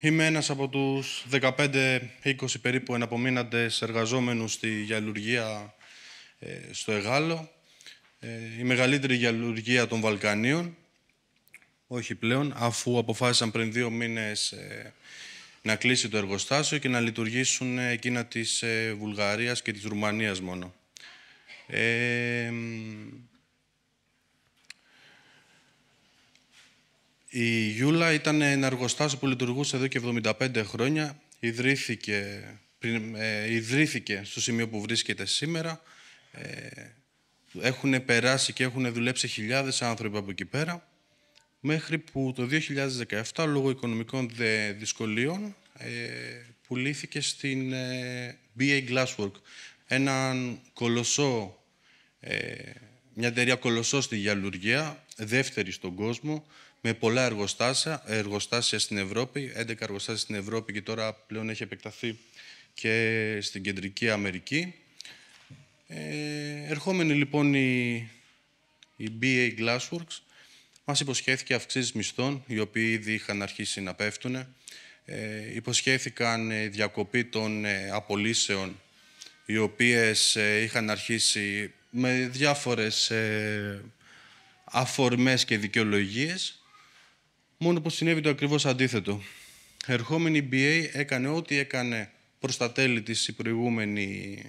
Είμαι ένας από τους 15-20 περίπου εναπομείναντες εργαζόμενους στη γυαλουργία ε, στο Εγάλο. Ε, η μεγαλύτερη γυαλουργία των Βαλκανίων, όχι πλέον, αφού αποφάσισαν πριν δύο μήνες ε, να κλείσει το εργοστάσιο και να λειτουργήσουν εκείνα της Βουλγαρίας και της Ρουμανίας μόνο. Ε, Η Γιούλα ήταν ένα εργοστάσιο που λειτουργούσε εδώ και 75 χρόνια. Ιδρύθηκε, ε, ιδρύθηκε στο σημείο που βρίσκεται σήμερα. Ε, έχουν περάσει και έχουν δουλέψει χιλιάδες άνθρωποι από εκεί πέρα. Μέχρι που το 2017, λόγω οικονομικών δυσκολίων, ε, πουλήθηκε στην BA Glasswork. Έναν κολοσσό, μια εταιρεία κολοσσό στη Γιαλουργία, δεύτερη στον κόσμο, με πολλά εργοστάσια, εργοστάσια στην Ευρώπη, 11 εργοστάσια στην Ευρώπη και τώρα πλέον έχει επεκταθεί και στην Κεντρική Αμερική. Ε, ερχόμενη λοιπόν η, η BA Glassworks μας υποσχέθηκε αυξήσεις μισθών, οι οποίοι ήδη είχαν αρχίσει να πέφτουν. Ε, υποσχέθηκαν ε, διακοπή των ε, απολύσεων, οι οποίες ε, είχαν αρχίσει με διάφορες αφορμές και δικαιολογίες. Μόνο που συνέβη το ακριβώς αντίθετο. Ερχόμενη BA έκανε ό,τι έκανε προς τα τέλη της η προηγούμενη,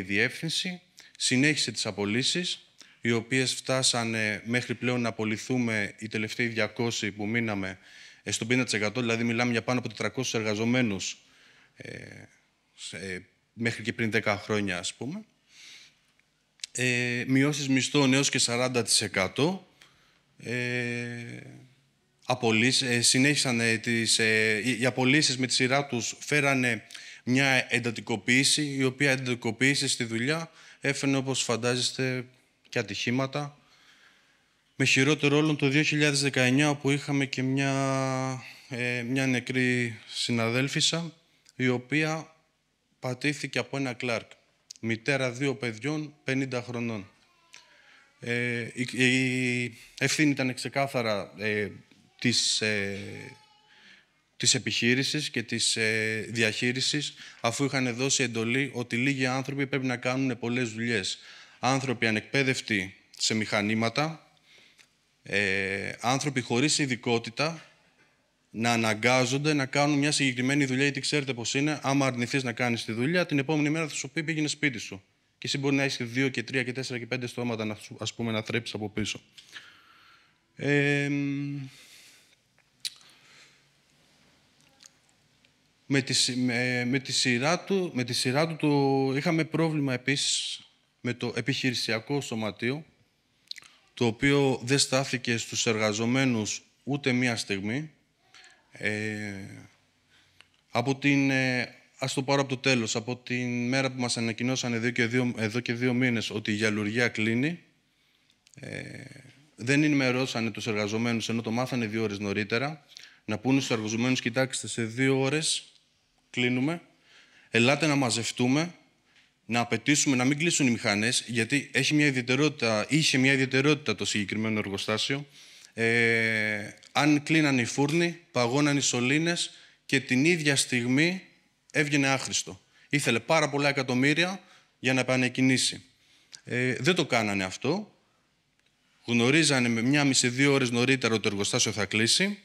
διεύθυνση, συνέχισε τις απολύσεις, οι οποίες φτάσανε μέχρι πλέον να απολυθούμε οι τελευταίοι 200 που μείναμε ε, στο 50%, δηλαδή μιλάμε για πάνω από 400 εργαζομένους ε, ε, μέχρι και πριν 10 χρόνια, ας πούμε. Ε, μειώσεις μισθών έως και 40%, ε, ε, ε, τις, ε, οι απολύσεις με τη σειρά τους φέρανε μια εντατικοποίηση, η οποία εντατικοποίησε στη δουλειά έφερνε όπως φαντάζεστε και ατυχήματα. Με χειρότερο όλων το 2019 όπου είχαμε και μια, ε, μια νεκρή συναδέλφισσα η οποία πατήθηκε από ένα κλάρκ. Μητέρα δύο παιδιών, 50 χρονών. Ε, η, ευθύνη ήταν ξεκάθαρα ε, της, ε, της επιχείρησης και της ε, διαχείρισης, αφού είχαν δώσει εντολή ότι λίγοι άνθρωποι πρέπει να κάνουν πολλές δουλειές. Άνθρωποι ανεκπαίδευτοι σε μηχανήματα, ε, άνθρωποι χωρίς ειδικότητα, να αναγκάζονται να κάνουν μια συγκεκριμένη δουλειά, γιατί ξέρετε πώς είναι, άμα αρνηθείς να κάνεις τη δουλειά, την επόμενη μέρα θα σου πει πήγαινε σπίτι σου και εσύ μπορεί να έχεις δύο και τρία και τέσσερα και πέντε στόματα να, ας πούμε, να θρέψεις από πίσω. Ε, με, τη, με, τη σειρά του, με τη σειρά του το, είχαμε πρόβλημα επίσης με το επιχειρησιακό σωματείο, το οποίο δεν στάθηκε στους εργαζομένους ούτε μία στιγμή. Ε, από την, ε, Ας το πάρω από το τέλος. Από τη μέρα που μας ανακοινώσαν εδώ και δύο, μήνες ότι η γιαλουργία κλείνει, ε, δεν ενημερώσανε τους εργαζομένους ενώ το μάθανε δύο ώρες νωρίτερα. Να πούνε στους εργαζομένους: Κοιτάξτε, σε δύο ώρες κλείνουμε. Ελάτε να μαζευτούμε, να απαιτήσουμε να μην κλείσουν οι μηχανές, γιατί έχει μια ιδιαιτερότητα, είχε μια ιδιαιτερότητα το συγκεκριμένο εργοστάσιο. Ε, αν κλείνανε οι φούρνοι, παγώναν οι σωλήνες και την ίδια στιγμή έβγαινε άχρηστο. Ήθελε πάρα πολλά εκατομμύρια για να επανεκκινήσει. Ε, δεν το κάνανε αυτό. Γνωρίζανε με μια μισή-δύο ώρες νωρίτερα ότι το εργοστάσιο θα κλείσει.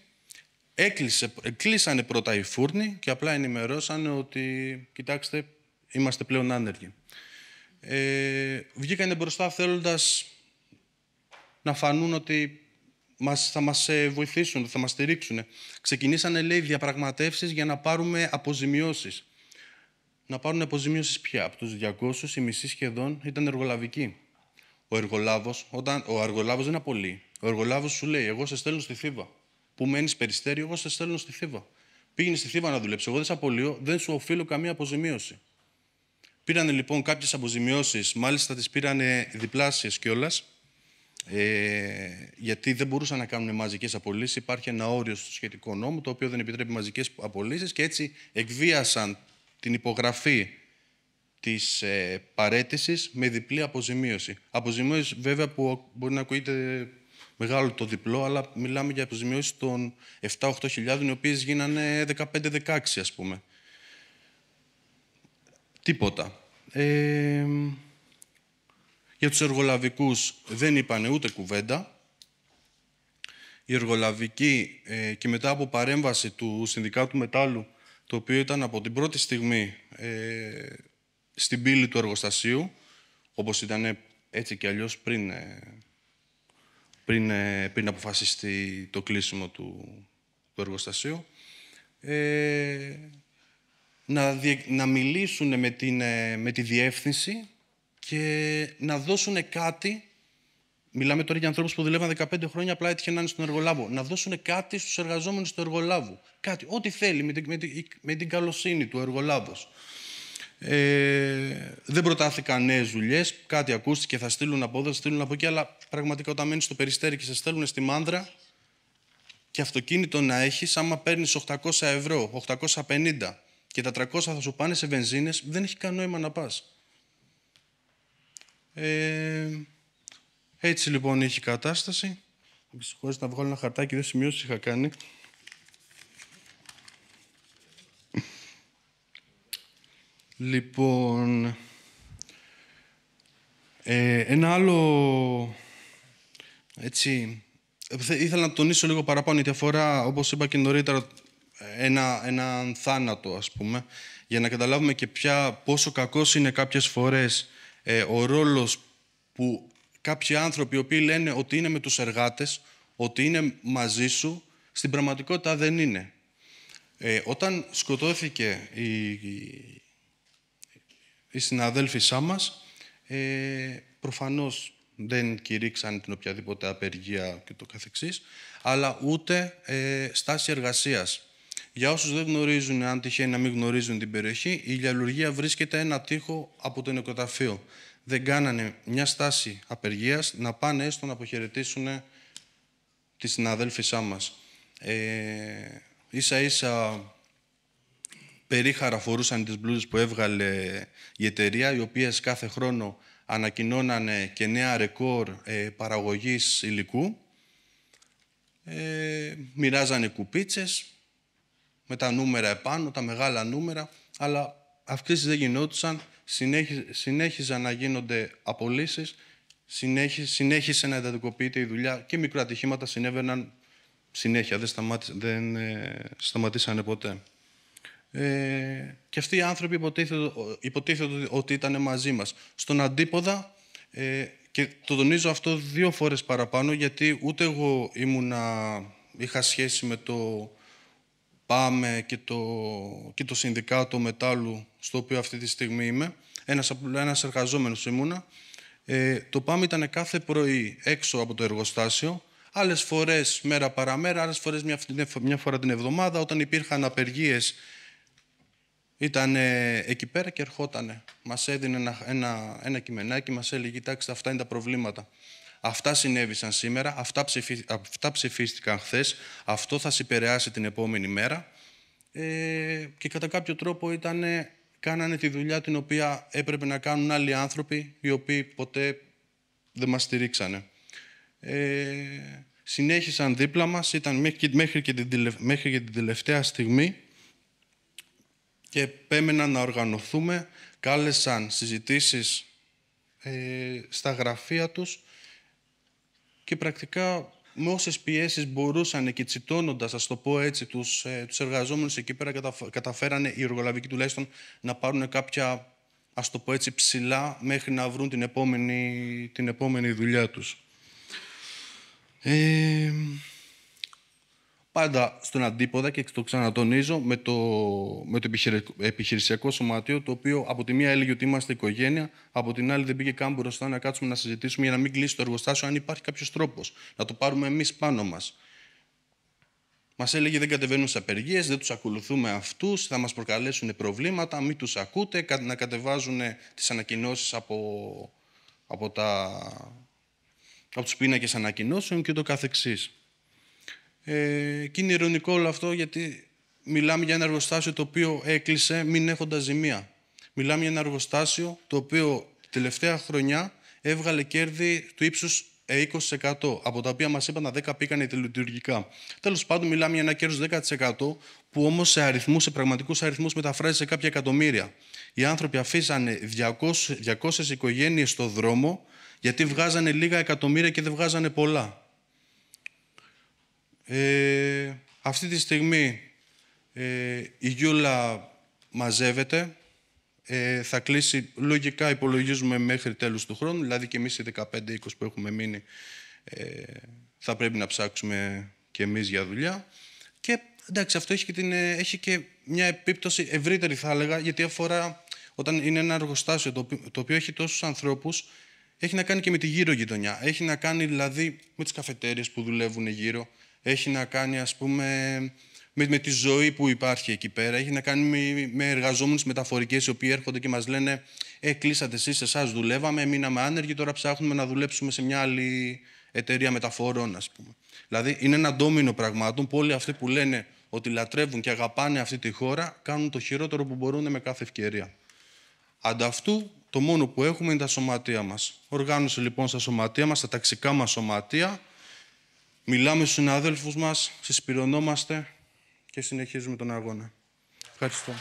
Έκλεισε, κλείσανε πρώτα οι φούρνοι και απλά ενημερώσανε ότι κοιτάξτε, είμαστε πλέον άνεργοι. Ε, βγήκανε μπροστά θέλοντας να φανούν ότι μας, θα μας ε, βοηθήσουν, θα μας στηρίξουν. Ξεκινήσανε, λέει, διαπραγματεύσεις για να πάρουμε αποζημιώσεις. Να πάρουν αποζημιώσεις πια. Από τους 200, η μισή σχεδόν ήταν εργολαβική. Ο εργολάβος, όταν, ο εργολάβος δεν απολύει. Ο εργολάβος σου λέει, εγώ σε στέλνω στη Θήβα. Που μένεις περιστέρι, εγώ σε στέλνω στη Θήβα. Πήγαινε στη Θήβα να δουλέψεις. Εγώ δεν σε απολύω, δεν σου οφείλω καμία αποζημίωση. Πήραν λοιπόν κάποιες αποζημιώσεις, μάλιστα τις πήραν διπλάσιες κιόλας, ε, γιατί δεν μπορούσαν να κάνουν μαζικές απολύσεις. Υπάρχει ένα όριο στο σχετικό νόμο το οποίο δεν επιτρέπει μαζικές απολύσεις και έτσι εκβίασαν την υπογραφή της ε, παρέτησης με διπλή αποζημίωση. Αποζημίωση, βέβαια, που μπορεί να ακούγεται μεγάλο το διπλό, αλλά μιλάμε για αποζημιώσει των 7-8 χιλιάδων, οι οποίες γίνανε 15-16, ας πούμε. Τίποτα. Ε, για τους εργολαβικούς δεν είπανε ούτε κουβέντα. Οι εργολαβικοί ε, και μετά από παρέμβαση του Συνδικάτου Μετάλλου, το οποίο ήταν από την πρώτη στιγμή ε, στην πύλη του εργοστασίου, όπως ήταν έτσι και αλλιώς πριν, ε, πριν, πριν αποφασιστεί το κλείσιμο του, εργοστασίου, να, να μιλήσουν με, την, με τη διεύθυνση και να δώσουν κάτι. Μιλάμε τώρα για ανθρώπους που δουλεύαν 15 χρόνια, απλά έτυχε να είναι στον εργολάβο. Να δώσουν κάτι στους εργαζόμενους του εργολάβου. Κάτι, ό,τι θέλει, με την, με την, με καλοσύνη του εργολάβος. Ε, δεν προτάθηκαν νέες δουλειές. Κάτι ακούστηκε, θα στείλουν από εδώ, θα στείλουν από εκεί. Αλλά πραγματικά όταν μένεις στο περιστέρι και σε στέλνουν στη μάνδρα και αυτοκίνητο να έχεις, άμα παίρνεις 800 ευρώ, 850 και τα 300 θα σου πάνε σε βενζίνες, δεν έχει κανένα νόημα να πά. Ε, έτσι λοιπόν έχει η κατάσταση. Με συγχωρείτε να βγάλω ένα χαρτάκι, δεν σημειώσεις είχα κάνει. Λοιπόν, ε, ένα άλλο, έτσι, ήθελα να τονίσω λίγο παραπάνω, γιατί αφορά, όπως είπα και νωρίτερα, ένα, ένα θάνατο, ας πούμε, για να καταλάβουμε και πια πόσο κακός είναι κάποιες φορές ε, ο ρόλος που κάποιοι άνθρωποι οι οποίοι λένε ότι είναι με τους εργάτες, ότι είναι μαζί σου, στην πραγματικότητα δεν είναι. Ε, όταν σκοτώθηκε η, η, η συναδέλφισά μας, ε, προφανώς δεν κηρύξαν την οποιαδήποτε απεργία και το καθεξής, αλλά ούτε ε, στάση εργασίας. Για όσους δεν γνωρίζουν, αν τυχαίνει να μην γνωρίζουν την περιοχή, η Λιαλουργία βρίσκεται ένα τείχο από το νεκροταφείο. Δεν κάνανε μια στάση απεργίας να πάνε έστω να αποχαιρετήσουν τη συναδέλφισά μα. Ε, ίσα ίσα περίχαρα φορούσαν τις μπλούζες που έβγαλε η εταιρεία, οι οποίες κάθε χρόνο ανακοινώνανε και νέα ρεκόρ ε, παραγωγής υλικού. Ε, μοιράζανε κουπίτσες, με τα νούμερα επάνω, τα μεγάλα νούμερα, αλλά αυξήσει δεν γινόντουσαν, συνέχιζαν να γίνονται απολύσεις, συνέχισε, να εντατικοποιείται η δουλειά και μικρά ατυχήματα συνέβαιναν συνέχεια, δεν, σταμάτη, δεν ε, σταματήσανε ποτέ. Ε, και αυτοί οι άνθρωποι υποτίθεται, ότι ήταν μαζί μας. Στον αντίποδα, ε, και το τονίζω αυτό δύο φορές παραπάνω, γιατί ούτε εγώ ήμουνα, είχα σχέση με το Πάμε και το, και το Συνδικάτο Μετάλλου, στο οποίο αυτή τη στιγμή είμαι, ένας, ένας εργαζόμενος ήμουνα. Ε, το Πάμε ήταν κάθε πρωί έξω από το εργοστάσιο, άλλες φορές μέρα παραμέρα, άλλες φορές μια, μια φορά την εβδομάδα, όταν υπήρχαν απεργίες, ήταν εκεί πέρα και ερχότανε. Μας έδινε ένα, ένα, ένα κειμενάκι, μας έλεγε, κοιτάξτε, αυτά είναι τα προβλήματα. Αυτά συνέβησαν σήμερα, αυτά, ψηφίστηκαν χθες, αυτό θα συμπεριάσει την επόμενη μέρα. Ε, και κατά κάποιο τρόπο ήταν, κάνανε τη δουλειά την οποία έπρεπε να κάνουν άλλοι άνθρωποι, οι οποίοι ποτέ δεν μας στηρίξανε. Ε, συνέχισαν δίπλα μας, ήταν μέχρι και, την, και τελευταία στιγμή και επέμεναν να οργανωθούμε, κάλεσαν συζητήσεις ε, στα γραφεία τους και πρακτικά με όσες πιέσεις μπορούσαν και τσιτώνοντας, ας το πω του τους ε, εργαζόμενους εκεί πέρα, καταφέρανε οι εργολαβικοί τουλάχιστον να πάρουν κάποια ας το πω έτσι, ψηλά μέχρι να βρουν την επόμενη, την επόμενη δουλειά τους. Ε, Πάντα στον αντίποδα και το ξανατονίζω με το, με το επιχειρησιακό σωματείο, το οποίο από τη μία έλεγε ότι είμαστε οικογένεια, από την άλλη δεν πήγε καν μπροστά να κάτσουμε να συζητήσουμε για να μην κλείσει το εργοστάσιο, αν υπάρχει κάποιος τρόπος να το πάρουμε εμείς πάνω μας. Μας έλεγε δεν κατεβαίνουν σε απεργίες, δεν τους ακολουθούμε αυτούς, θα μας προκαλέσουν προβλήματα, μην τους ακούτε, να κατεβάζουν τις ανακοινώσεις από, από, τα, από τους πίνακες ανακοινώσεων και το καθεξής. Ε, και είναι ειρωνικό όλο αυτό γιατί μιλάμε για ένα εργοστάσιο το οποίο έκλεισε μην έχοντας ζημία. Μιλάμε για ένα εργοστάσιο το οποίο τελευταία χρονιά έβγαλε κέρδη του ύψους 20%, ε, από τα οποία μας είπαν τα 10 πήγαν τη λειτουργικά. Τέλος πάντων, μιλάμε για ένα κέρδος 10%, που όμως σε αριθμούς, σε πραγματικούς αριθμούς, μεταφράζει σε κάποια εκατομμύρια. Οι άνθρωποι αφήσανε 200, 200 οικογένειες στο δρόμο, γιατί βγάζανε λίγα εκατομμύρια και δεν βγάζανε πολλά. Ε, αυτή τη στιγμή ε, η Γιούλα μαζεύεται. Ε, θα κλείσει, λογικά υπολογίζουμε μέχρι τέλους του χρόνου, δηλαδή και εμείς οι 15-20 που έχουμε μείνει ε, θα πρέπει να ψάξουμε και εμείς για δουλειά. Και εντάξει, αυτό έχει και, την, έχει και μια επίπτωση ευρύτερη θα έλεγα, γιατί αφορά όταν είναι ένα εργοστάσιο το οποίο, έχει τόσους ανθρώπους, έχει να κάνει και με τη γύρω γειτονιά. Έχει να κάνει δηλαδή με τις καφετέρειες που δουλεύουν γύρω έχει να κάνει ας πούμε με, με τη ζωή που υπάρχει εκεί πέρα, έχει να κάνει με, με εργαζόμενους μεταφορικές οι οποίοι έρχονται και μας λένε «Ε, κλείσατε εσείς, εσάς δουλεύαμε, μείναμε άνεργοι, τώρα ψάχνουμε να δουλέψουμε σε μια άλλη εταιρεία μεταφορών». Ας πούμε. Δηλαδή είναι ένα ντόμινο πραγμάτων που όλοι αυτοί που λένε ότι λατρεύουν και αγαπάνε αυτή τη χώρα κάνουν το χειρότερο που μπορούν με κάθε ευκαιρία. Ανταυτού το μόνο που έχουμε είναι τα σωματεία μας. Οργάνωσε λοιπόν στα σωματεία μας, τα ταξικά μας σωματεία, Μιλάμε στους συναδέλφους μας, συσπηρωνόμαστε και συνεχίζουμε τον αγώνα. Ευχαριστώ.